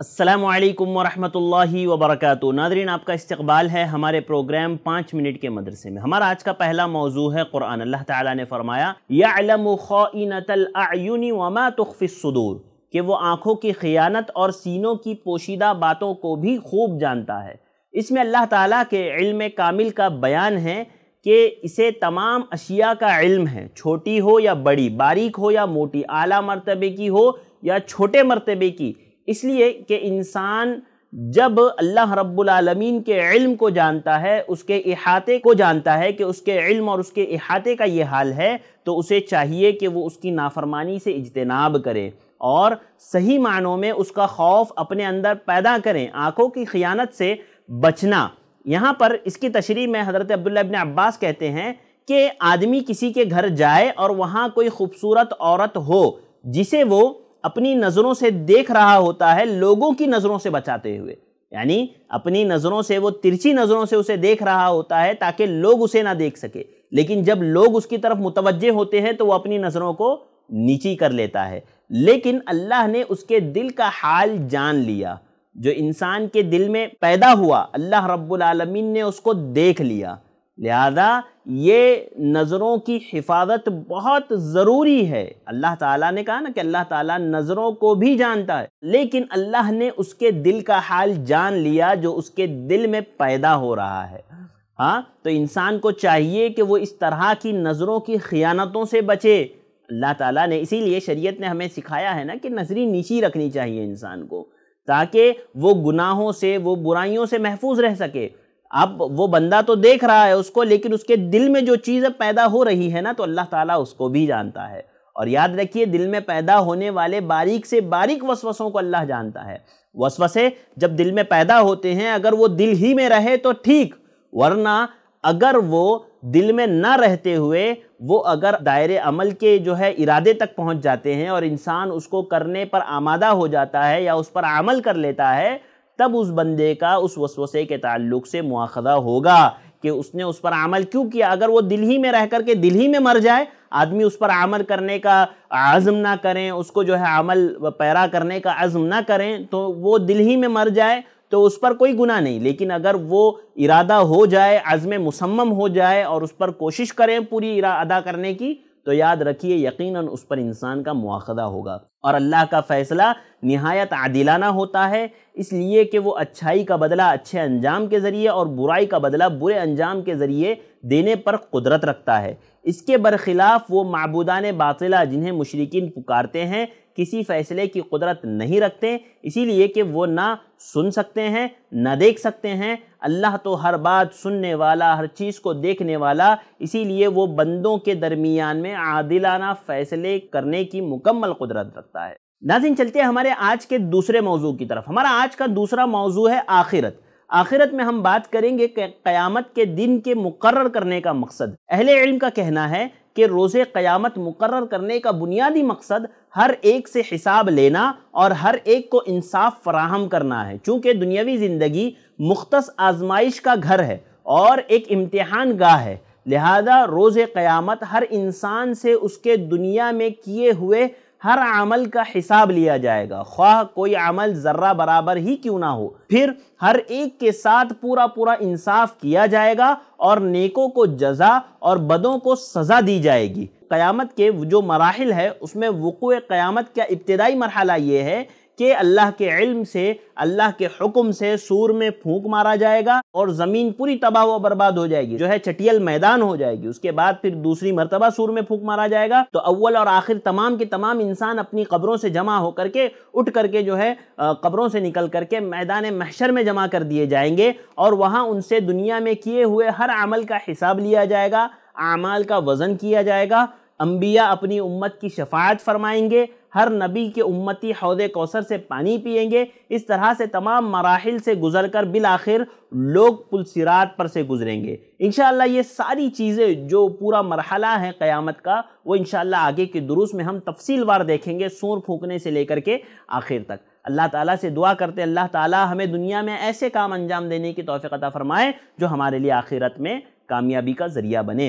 असलकम वरहमल वबरक नादरीन आपका इस्तबाल है हमारे प्रोग्राम पाँच मिनट के मदरसे में हमारा आज का पहला मौजू है क़ुरान अल्लाह ताला ने फरमाया वमा कि वो आँखों की खियानत और सीनों की पोशीदा बातों को भी खूब जानता है इसमें अल्लाह ताला के इल्म कामिल का बयान है कि इसे तमाम अशिया का इल्म है छोटी हो या बड़ी बारीक हो या मोटी आला मरतबे की हो या छोटे मरतबे की इसलिए कि इंसान जब अल्लाह रब्बुलमीन के इल्म को जानता है उसके अहाते को जानता है कि उसके इल्म और उसके अहाते का ये हाल है तो उसे चाहिए कि वो उसकी नाफरमानी से इजतनाब करे और सही मानों में उसका खौफ अपने अंदर पैदा करें आँखों की खयानत से बचना यहाँ पर इसकी तशरी में हज़रत अब्दुल्ला अब्बास कहते हैं कि आदमी किसी के घर जाए और वहाँ कोई खूबसूरत औरत हो जिसे वो अपनी नज़रों से देख रहा होता है लोगों की नज़रों से बचाते हुए यानी अपनी नज़रों से वो तिरछी नज़रों से उसे देख रहा होता है ताकि लोग उसे ना देख सके लेकिन जब लोग उसकी तरफ मुतवजह होते हैं तो वो अपनी नज़रों को नीची कर लेता है लेकिन अल्लाह ने उसके दिल का हाल जान लिया जो इंसान के दिल में पैदा हुआ अल्लाह रब्बुल आलमीन ने उसको देख लिया लिहाजा ये नज़रों की हिफाजत बहुत ज़रूरी है अल्लाह ताला ने कहा ना कि अल्लाह ताला नज़रों को भी जानता है लेकिन अल्लाह ने उसके दिल का हाल जान लिया जो उसके दिल में पैदा हो रहा है हाँ तो इंसान को चाहिए कि वो इस तरह की नज़रों की ख़यानतों से बचे अल्लाह ताला ने इसीलिए शरीयत ने हमें सिखाया है ना कि नज़री नीची रखनी चाहिए इंसान को ताकि वो गुनाहों से वो बुराइयों से महफूज रह सके अब वो बंदा तो देख रहा है उसको लेकिन उसके दिल में जो चीज़ पैदा हो रही है ना तो अल्लाह ताला उसको भी जानता है और याद रखिए दिल में पैदा होने वाले बारीक से बारीक वसवसों को अल्लाह जानता है वसवसे जब दिल में पैदा होते हैं अगर वो दिल ही में रहे तो ठीक वरना अगर वो दिल में ना रहते हुए वो अगर दायरे अमल के जो है इरादे तक पहुंच जाते हैं और इंसान उसको करने पर आमादा हो जाता है या उस पर अमल कर लेता है तब उस बंदे का उस वसवसे के ताल्लुक से मुआखदा होगा कि उसने उस पर अमल क्यों किया अगर वो दिल ही में रह कर के दिल ही में मर जाए आदमी उस पर अमल करने का आज़म ना करें उसको जो है अमल पैरा करने का आज़म ना करें तो वो दिल ही में मर जाए तो उस पर कोई गुना नहीं लेकिन अगर वो इरादा हो जाए आज़म मुसम्म हो जाए और उस पर कोशिश करें पूरी अदा करने की तो याद रखिए यकीनन उस पर इंसान का मुआखदा होगा और अल्लाह का फ़ैसला नहायत आदिलाना होता है इसलिए कि वो अच्छाई का बदला अच्छे अंजाम के ज़रिए और बुराई का बदला बुरे अंजाम के ज़रिए देने पर कुदरत रखता है इसके बरखिलाफ़ वो मबूदान बातिला जिन्हें मशरकिन पुकारते हैं किसी फ़ैसले की कुदरत नहीं रखते इसीलिए कि वो ना सुन सकते हैं ना देख सकते हैं अल्लाह तो हर बात सुनने वाला हर चीज़ को देखने वाला इसीलिए वो बंदों के दरमियान में आदिलाना फ़ैसले करने की मुकम्मल कुदरत रखता सकता है नाजिन चलते हैं हमारे आज के दूसरे मौजू की तरफ हमारा आज का दूसरा मौजू है आखिरत आखिरत में हम बात करेंगे क़यामत के दिन के मुकर करने का मकसद अहले इल्म का कहना है कि रोज़ क़यामत मुकर करने का बुनियादी मकसद हर एक से हिसाब लेना और हर एक को इंसाफ फ्राहम करना है चूँकि दुनियावी ज़िंदगी मुख्त आजमाइश का घर है और एक इम्तहान गाह है लिहाजा रोज़ क़यामत हर इंसान से उसके दुनिया में किए हुए हर अमल का हिसाब लिया जाएगा ख्वाह कोई अमल ज़र्रा बराबर ही क्यों ना हो फिर हर एक के साथ पूरा पूरा इंसाफ किया जाएगा और नेकों को जजा और बदों को सज़ा दी जाएगी क़यामत के जो मराहल है उसमें वक़ू क़यामत का इब्तदाई मरहला ये है कि अल्लाह के इल्म से अल्लाह के हुक्म से सूर में फूंक मारा जाएगा और ज़मीन पूरी तबाह व बर्बाद हो जाएगी जो है चटियल मैदान हो जाएगी उसके बाद फिर दूसरी मरतबा सूर में फूंक मारा जाएगा तो अव्वल और आखिर तमाम के तमाम इंसान अपनी कब्रों से जमा होकर के उठ करके जो है कब्रों से निकल करके मैदान महशर में जमा कर दिए जाएंगे और वहाँ उनसे दुनिया में किए हुए हर अमल का हिसाब लिया जाएगा अमाल का वज़न किया जाएगा अम्बिया अपनी उम्मत की शफायत फरमाएंगे हर नबी के उम्मती हौद कौसर से पानी पियेंगे इस तरह से तमाम मराहल से गुजर कर बिल आखिर लोग पुलसरात पर से गुजरेंगे इन ये सारी चीज़ें जो पूरा मरहला है क़्यामत का वो इन आगे के दुरुस में हम तफसीलवार देखेंगे सूर फूकने से लेकर के आखिर तक अल्लाह ताला से दुआ करते अल्लाह ताला हमें दुनिया में ऐसे काम अंजाम देने की तोफ़ी फ़रमाएँ जो हमारे लिए आखिरत में कामयाबी का ज़रिया बने